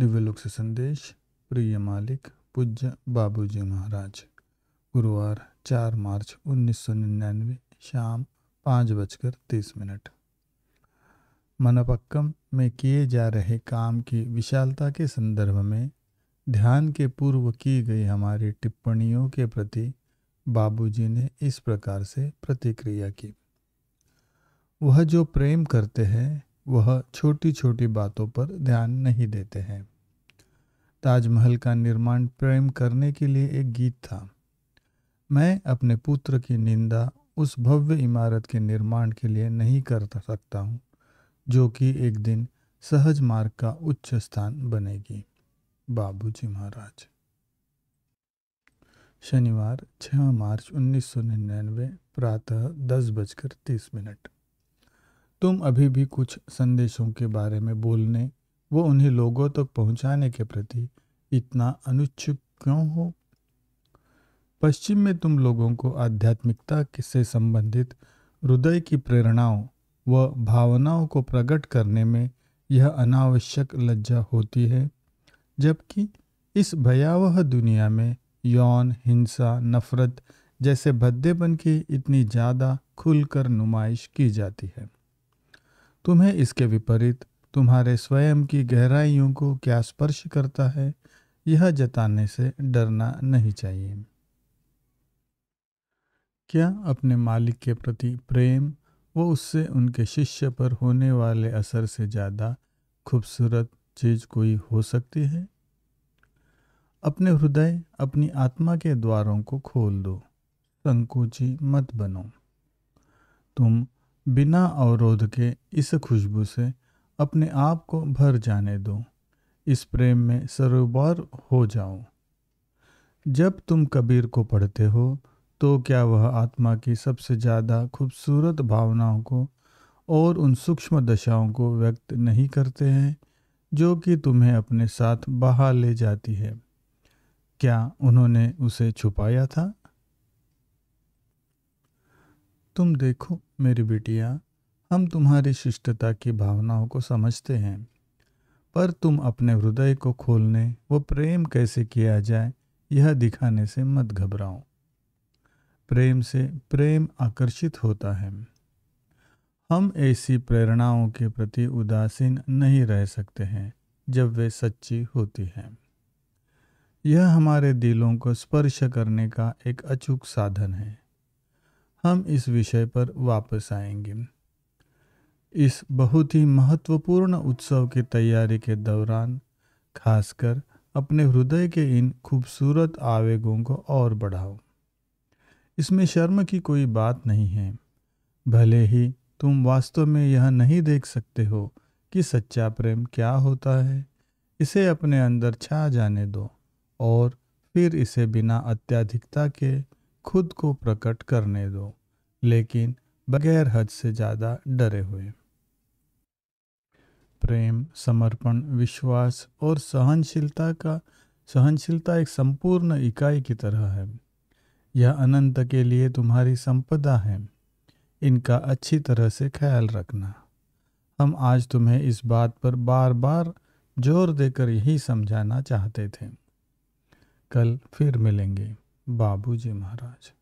दिव्यलोक से संदेश प्रिय मालिक पूज्य बाबूजी महाराज गुरुवार 4 मार्च 1999 शाम पाँच बजकर तीस मिनट मनपक्कम में किए जा रहे काम की विशालता के संदर्भ में ध्यान के पूर्व की गई हमारी टिप्पणियों के प्रति बाबूजी ने इस प्रकार से प्रतिक्रिया की वह जो प्रेम करते हैं वह छोटी छोटी बातों पर ध्यान नहीं देते हैं ताजमहल का निर्माण प्रेम करने के लिए एक गीत था मैं अपने पुत्र की निंदा उस भव्य इमारत के निर्माण के लिए नहीं कर सकता हूँ जो कि एक दिन सहज मार्ग का उच्च स्थान बनेगी बाबूजी महाराज शनिवार 6 मार्च 1999 प्रातः दस बजकर तीस मिनट तुम अभी भी कुछ संदेशों के बारे में बोलने वो उन्हें लोगों तक पहुंचाने के प्रति इतना अनुच्छुक क्यों हो पश्चिम में तुम लोगों को आध्यात्मिकता से संबंधित हृदय की प्रेरणाओं व भावनाओं को प्रकट करने में यह अनावश्यक लज्जा होती है जबकि इस भयावह दुनिया में यौन हिंसा नफरत जैसे भद्देपन की इतनी ज़्यादा खुलकर नुमाइश की जाती है तुम्हें इसके विपरीत तुम्हारे स्वयं की गहराइयों को क्या स्पर्श करता है यह जताने से डरना नहीं चाहिए क्या अपने मालिक के प्रति प्रेम व उससे उनके शिष्य पर होने वाले असर से ज़्यादा खूबसूरत चीज कोई हो सकती है अपने हृदय अपनी आत्मा के द्वारों को खोल दो संकोची मत बनो तुम बिना अवरोध के इस खुशबू से अपने आप को भर जाने दो इस प्रेम में सरोबर हो जाओ जब तुम कबीर को पढ़ते हो तो क्या वह आत्मा की सबसे ज़्यादा खूबसूरत भावनाओं को और उन सूक्ष्म दशाओं को व्यक्त नहीं करते हैं जो कि तुम्हें अपने साथ बहा ले जाती है क्या उन्होंने उसे छुपाया था तुम देखो मेरी बिटिया हम तुम्हारी शिष्टता की भावनाओं को समझते हैं पर तुम अपने हृदय को खोलने व प्रेम कैसे किया जाए यह दिखाने से मत घबराओ प्रेम से प्रेम आकर्षित होता है हम ऐसी प्रेरणाओं के प्रति उदासीन नहीं रह सकते हैं जब वे सच्ची होती हैं यह हमारे दिलों को स्पर्श करने का एक अचूक साधन है हम इस विषय पर वापस आएंगे इस बहुत ही महत्वपूर्ण उत्सव की तैयारी के दौरान खासकर अपने हृदय के इन खूबसूरत आवेगों को और बढ़ाओ इसमें शर्म की कोई बात नहीं है भले ही तुम वास्तव में यह नहीं देख सकते हो कि सच्चा प्रेम क्या होता है इसे अपने अंदर छा जाने दो और फिर इसे बिना अत्याधिकता के खुद को प्रकट करने दो लेकिन बगैर हद से ज़्यादा डरे हुए प्रेम समर्पण विश्वास और सहनशीलता का सहनशीलता एक संपूर्ण इकाई की तरह है यह अनंत के लिए तुम्हारी संपदा है इनका अच्छी तरह से ख्याल रखना हम आज तुम्हें इस बात पर बार बार जोर देकर यही समझाना चाहते थे कल फिर मिलेंगे बाबूजी महाराज